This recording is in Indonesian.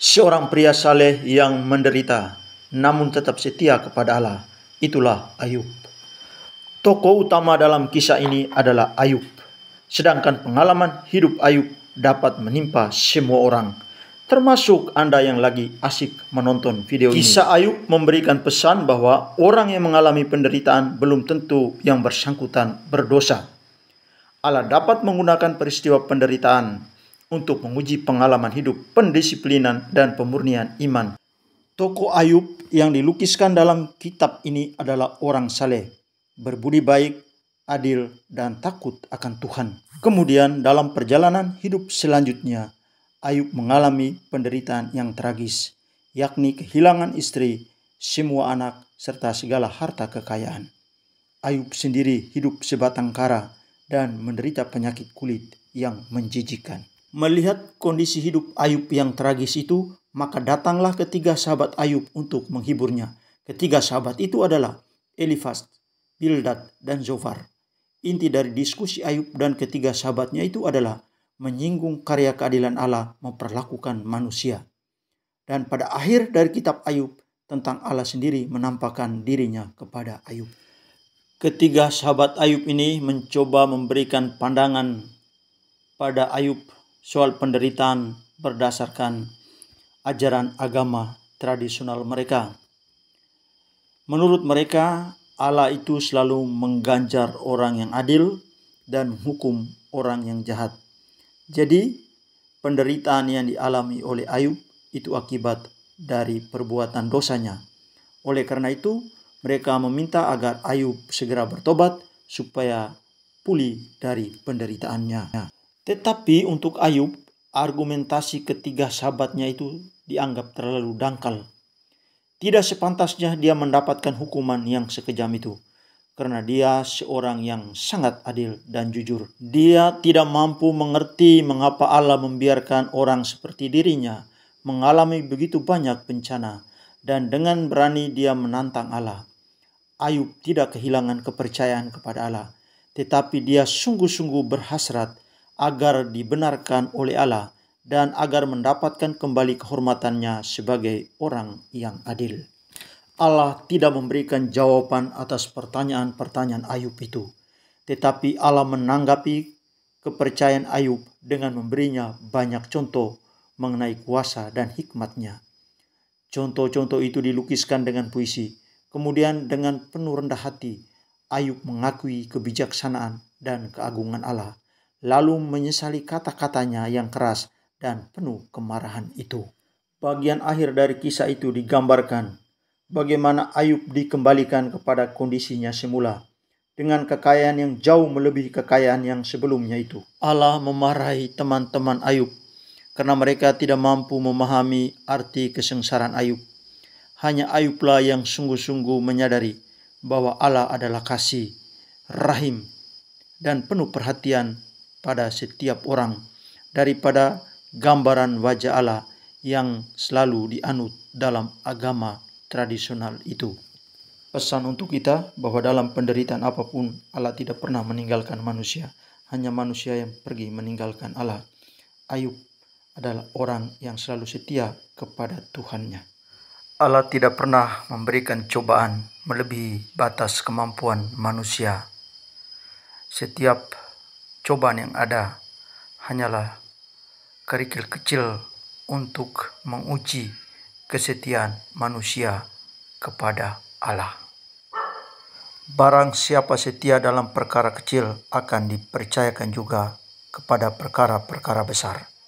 Seorang pria saleh yang menderita namun tetap setia kepada Allah, itulah Ayub. Tokoh utama dalam kisah ini adalah Ayub. Sedangkan pengalaman hidup Ayub dapat menimpa semua orang, termasuk Anda yang lagi asik menonton video ini. Kisah Ayub memberikan pesan bahwa orang yang mengalami penderitaan belum tentu yang bersangkutan berdosa. Allah dapat menggunakan peristiwa penderitaan untuk menguji pengalaman hidup pendisiplinan dan pemurnian iman. Toko Ayub yang dilukiskan dalam kitab ini adalah orang saleh, berbudi baik, adil, dan takut akan Tuhan. Kemudian dalam perjalanan hidup selanjutnya, Ayub mengalami penderitaan yang tragis, yakni kehilangan istri, semua anak, serta segala harta kekayaan. Ayub sendiri hidup sebatang kara dan menderita penyakit kulit yang menjijikan. Melihat kondisi hidup Ayub yang tragis itu, maka datanglah ketiga sahabat Ayub untuk menghiburnya. Ketiga sahabat itu adalah Elifas, Bildad, dan Zofar. Inti dari diskusi Ayub dan ketiga sahabatnya itu adalah menyinggung karya keadilan Allah memperlakukan manusia. Dan pada akhir dari kitab Ayub tentang Allah sendiri menampakkan dirinya kepada Ayub. Ketiga sahabat Ayub ini mencoba memberikan pandangan pada Ayub soal penderitaan berdasarkan ajaran agama tradisional mereka. Menurut mereka, Allah itu selalu mengganjar orang yang adil dan hukum orang yang jahat. Jadi, penderitaan yang dialami oleh Ayub itu akibat dari perbuatan dosanya. Oleh karena itu, mereka meminta agar Ayub segera bertobat supaya pulih dari penderitaannya. Tetapi untuk Ayub, argumentasi ketiga sahabatnya itu dianggap terlalu dangkal. Tidak sepantasnya dia mendapatkan hukuman yang sekejam itu. Karena dia seorang yang sangat adil dan jujur. Dia tidak mampu mengerti mengapa Allah membiarkan orang seperti dirinya mengalami begitu banyak bencana. Dan dengan berani dia menantang Allah. Ayub tidak kehilangan kepercayaan kepada Allah. Tetapi dia sungguh-sungguh berhasrat agar dibenarkan oleh Allah dan agar mendapatkan kembali kehormatannya sebagai orang yang adil. Allah tidak memberikan jawaban atas pertanyaan-pertanyaan Ayub itu, tetapi Allah menanggapi kepercayaan Ayub dengan memberinya banyak contoh mengenai kuasa dan hikmatnya. Contoh-contoh itu dilukiskan dengan puisi, kemudian dengan penuh rendah hati, Ayub mengakui kebijaksanaan dan keagungan Allah lalu menyesali kata-katanya yang keras dan penuh kemarahan itu. Bagian akhir dari kisah itu digambarkan bagaimana Ayub dikembalikan kepada kondisinya semula dengan kekayaan yang jauh melebihi kekayaan yang sebelumnya itu. Allah memarahi teman-teman Ayub karena mereka tidak mampu memahami arti kesengsaraan Ayub. Hanya Ayublah yang sungguh-sungguh menyadari bahwa Allah adalah kasih, rahim, dan penuh perhatian pada setiap orang daripada gambaran wajah Allah yang selalu dianut dalam agama tradisional itu. Pesan untuk kita bahwa dalam penderitaan apapun Allah tidak pernah meninggalkan manusia, hanya manusia yang pergi meninggalkan Allah. Ayub adalah orang yang selalu setia kepada Tuhannya. Allah tidak pernah memberikan cobaan melebihi batas kemampuan manusia. Setiap cobaan yang ada hanyalah kerikil kecil untuk menguji kesetiaan manusia kepada Allah. Barang siapa setia dalam perkara kecil akan dipercayakan juga kepada perkara-perkara besar.